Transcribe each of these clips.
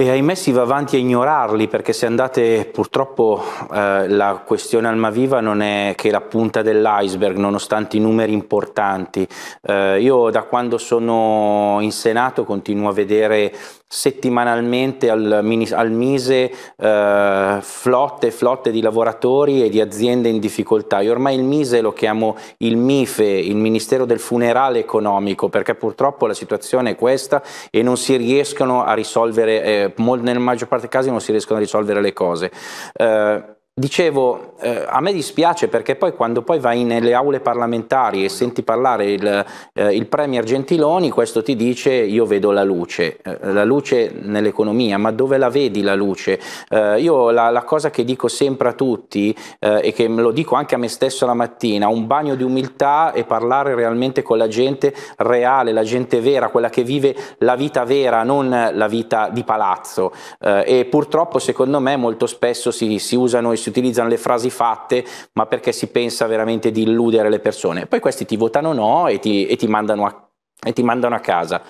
E ahimè si va avanti a ignorarli perché se andate purtroppo eh, la questione Almaviva non è che la punta dell'iceberg nonostante i numeri importanti. Eh, io da quando sono in Senato continuo a vedere settimanalmente al, al Mise eh, flotte e flotte di lavoratori e di aziende in difficoltà. Io ormai il Mise lo chiamo il MIFE, il Ministero del Funerale Economico, perché purtroppo la situazione è questa e non si riescono a risolvere eh, nella maggior parte dei casi non si riescono a risolvere le cose. Eh, Dicevo, eh, a me dispiace perché poi quando poi vai nelle aule parlamentari e senti parlare il, eh, il Premier Gentiloni, questo ti dice io vedo la luce, eh, la luce nell'economia, ma dove la vedi la luce? Eh, io la, la, cosa che dico sempre a tutti eh, e che me lo dico anche a me stesso la mattina, un bagno di umiltà e parlare realmente con la gente reale, la gente vera, quella che vive la vita vera, non la vita di palazzo. Eh, e purtroppo secondo me molto spesso si, si usano i si utilizzano le frasi fatte, ma perché si pensa veramente di illudere le persone. Poi questi ti votano no e ti, e ti mandano a e ti mandano a casa.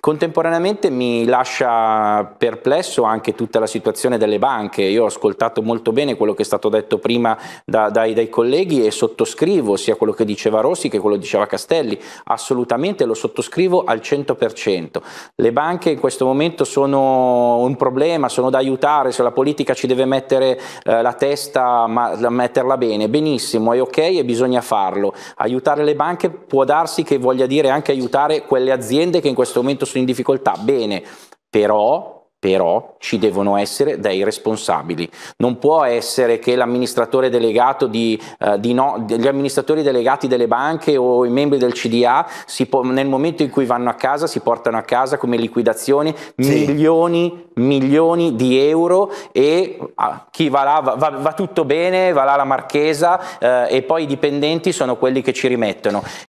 Contemporaneamente mi lascia perplesso anche tutta la situazione delle banche, io ho ascoltato molto bene quello che è stato detto prima da, dai, dai, colleghi e sottoscrivo sia quello che diceva Rossi che quello che diceva Castelli, assolutamente lo sottoscrivo al 100%. Le banche in questo momento sono un problema, sono da aiutare, se la politica ci deve mettere eh, la testa, ma metterla bene, benissimo, è ok e bisogna farlo. Aiutare le banche può darsi che voglia dire anche aiutare quelle aziende che in questo momento sono in difficoltà, bene, però però ci devono essere dei responsabili. Non può essere che l'amministratore delegato di, eh, di no, gli amministratori delegati delle banche o i membri del CDA po- nel momento in cui vanno a casa si portano a casa come liquidazione sì. milioni, milioni di euro e ah, chi va là va, va, va, tutto bene, va là la marchesa eh, e poi i dipendenti sono quelli che ci rimettono.